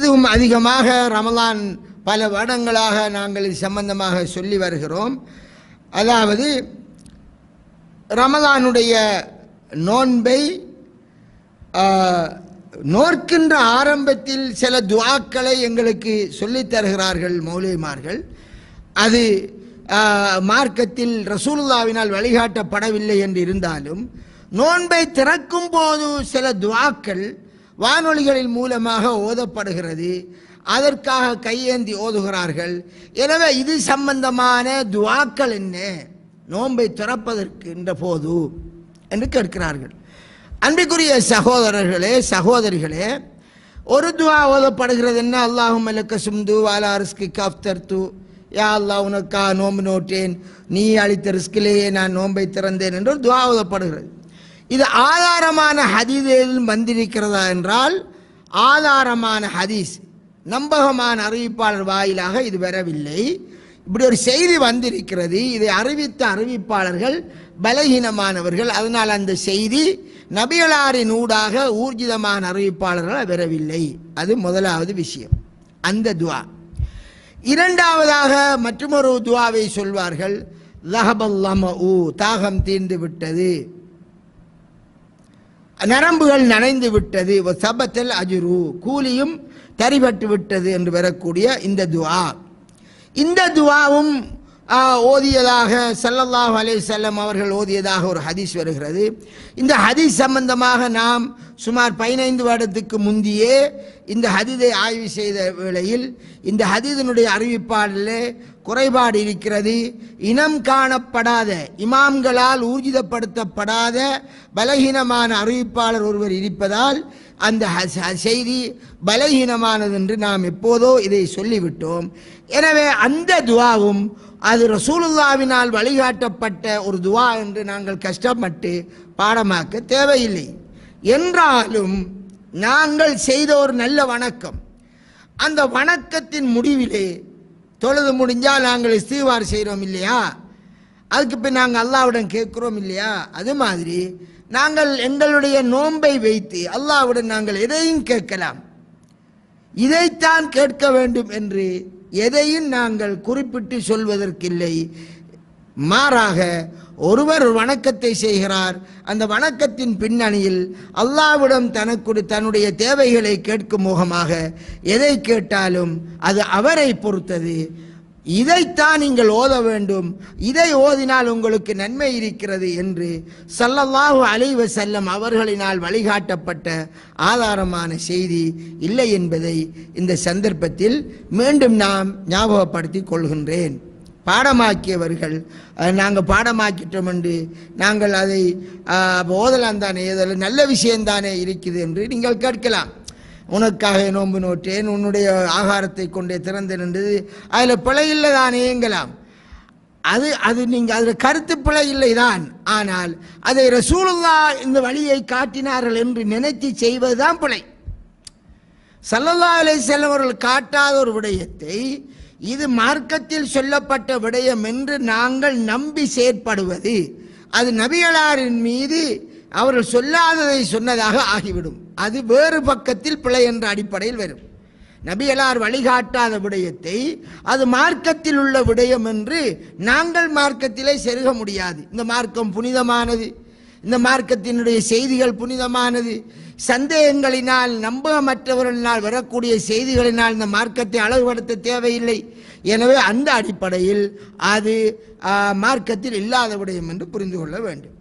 இதுவும் அதிகமாக ரமலான் பல வருடங்களாக நாங்கள் இது சம்பந்தமாக சொல்லி வருகிறோம் அதாவது ரமலானுடைய நோன்பை நோர்க்கின்ற ஆரம்பத்தில் சில துவாக்களை எங்களுக்கு சொல்லித் தருகிறார்கள் மௌலிமார்கள் அது மார்க்கத்தில் ரசூலுல்லாவினால் வழிகாட்டப்படவில்லை என்று இருந்தாலும் நோன்பை திறக்கும் போது சில துவாக்கள் வானொலிகளின் மூலமாக ஓதப்படுகிறது அதற்காக கையேந்தி ஓதுகிறார்கள் எனவே இது சம்பந்தமான துவாக்கள் என்ன நோன்பை என்ற போது என்று கேட்கிறார்கள் அன்பிற்குரிய சகோதரர்களே சகோதரிகளே ஒரு துவா ஓதப்படுகிறது என்ன அல்லாஹும் சுந்து சும்து வாலா ரிஸ்கி காஃப்தர் தூ யா அல்லா உனக்கா நோன்பு நோட்டேன் நீ அளித்த ரிஸ்கிலேயே நான் நோன்பை திறந்தேன் என்று துவா ஓதப்படுகிறது இது ஆதாரமான ஹதீஸ் ஏதும் வந்திருக்கிறதா என்றால் ஆதாரமான ஹதீஸ் நம்பகமான அறிவிப்பாளர் வாயிலாக இது வரவில்லை இப்படி ஒரு செய்தி வந்திருக்கிறது இதை அறிவித்த அறிவிப்பாளர்கள் பலகீனமானவர்கள் அதனால் அந்த செய்தி நபிகளாரின் ஊடாக ஊர்ஜிதமான அறிவிப்பாளர்கள் வரவில்லை அது முதலாவது விஷயம் அந்த துவா இரண்டாவதாக மற்றொரு துவாவை சொல்வார்கள் தாகம் தீர்ந்து விட்டது நரம்புகள் நனைந்து விட்டது சபத்தல் அஜுரு கூலியும் தரிபட்டு விட்டது என்று வரக்கூடிய இந்த துவா இந்த துவாவும் ஓதியதாக சல்லல்லாஹ் அலேசல்லம் அவர்கள் ஓதியதாக ஒரு ஹதீஸ் வருகிறது இந்த ஹதீஸ் சம்பந்தமாக நாம் சுமார் பதினைந்து வருடத்துக்கு முந்தையே இந்த ஹதிதை ஆய்வு செய்த வேளையில் இந்த ஹதிதனுடைய அறிவிப்பாளிலே குறைபாடு இருக்கிறது இனம் காணப்படாத இமாம்களால் ஊர்ஜிதப்படுத்தப்படாத பலகீனமான அறிவிப்பாளர் ஒருவர் இருப்பதால் அந்த செய்தி பலகீனமானது என்று நாம் எப்போதோ இதை சொல்லிவிட்டோம் எனவே அந்த துவாவும் அது ரசூலுல்லாவினால் வழிகாட்டப்பட்ட ஒரு துவா என்று நாங்கள் கஷ்டப்பட்டு பாடமாக்க தேவையில்லை என்றாலும் நாங்கள் செய்த ஒரு நல்ல வணக்கம் அந்த வணக்கத்தின் முடிவிலே தொழுது முடிஞ்சால் நாங்கள் இஸ்தீவார் செய்கிறோம் இல்லையா அதுக்கு பின் நாங்கள் அல்லாவுடன் கேட்குறோம் இல்லையா அது மாதிரி நாங்கள் எங்களுடைய நோன்பை வைத்து அல்லாவுடன் நாங்கள் எதையும் கேட்கலாம் இதைத்தான் கேட்க வேண்டும் என்று எதையும் நாங்கள் குறிப்பிட்டு சொல்வதற்கில்லை மாறாக ஒருவர் வணக்கத்தை செய்கிறார் அந்த வணக்கத்தின் பின்னணியில் அல்லாவிடம் தனக்கு தன்னுடைய தேவைகளை கேட்கும் முகமாக எதை கேட்டாலும் அது அவரை பொறுத்தது இதைத்தான் நீங்கள் ஓத வேண்டும் இதை ஓதினால் உங்களுக்கு நன்மை இருக்கிறது என்று சல்லல்லாஹு அலைவ செல்லம் அவர்களினால் வழிகாட்டப்பட்ட ஆதாரமான செய்தி இல்லை என்பதை இந்த சந்தர்ப்பத்தில் மீண்டும் நாம் ஞாபகப்படுத்திக் கொள்கின்றேன் பாடமாக்கியவர்கள் நாங்கள் பாடமாக்கிட்டோம் என்று நாங்கள் அதை ஓதலாம் தானே அதில் நல்ல விஷயந்தானே இருக்குது என்று நீங்கள் கேட்கலாம் உனக்காக நோன்பு நோட்டேன் உன்னுடைய ஆகாரத்தை கொண்டே திறந்து நின்றது அதில் பிழை இல்லை தானேங்கலாம் அது அது நீங்கள் அதில் கருத்து பிழை இல்லை தான் ஆனால் அதை ரசூலுல்லா இந்த வழியை காட்டினார்கள் என்று நினைத்து செய்வதுதான் பிழை சல்லல்லா அலை செல்லவர்கள் காட்டாத ஒரு விடயத்தை இது மார்க்கத்தில் சொல்லப்பட்ட விடயம் என்று நாங்கள் நம்பி செயற்படுவது அது நபிகளாரின் மீது அவர்கள் சொல்லாததை சொன்னதாக ஆகிவிடும் அது வேறு பக்கத்தில் பிழை என்ற அடிப்படையில் வரும் நபியலார் வழிகாட்டாத விடயத்தை அது மார்க்கத்தில் உள்ள விடயம் என்று நாங்கள் மார்க்கத்திலே செருக முடியாது இந்த மார்க்கம் புனிதமானது இந்த மார்க்கத்தினுடைய செய்திகள் புனிதமானது சந்தேகங்களினால் நம்பகமற்றவர்களினால் வரக்கூடிய செய்திகளினால் இந்த மார்க்கத்தை அளவுபடுத்த தேவையில்லை எனவே அந்த அடிப்படையில் அது மார்க்கத்தில் இல்லாத விடயம் என்று புரிந்து கொள்ள வேண்டும்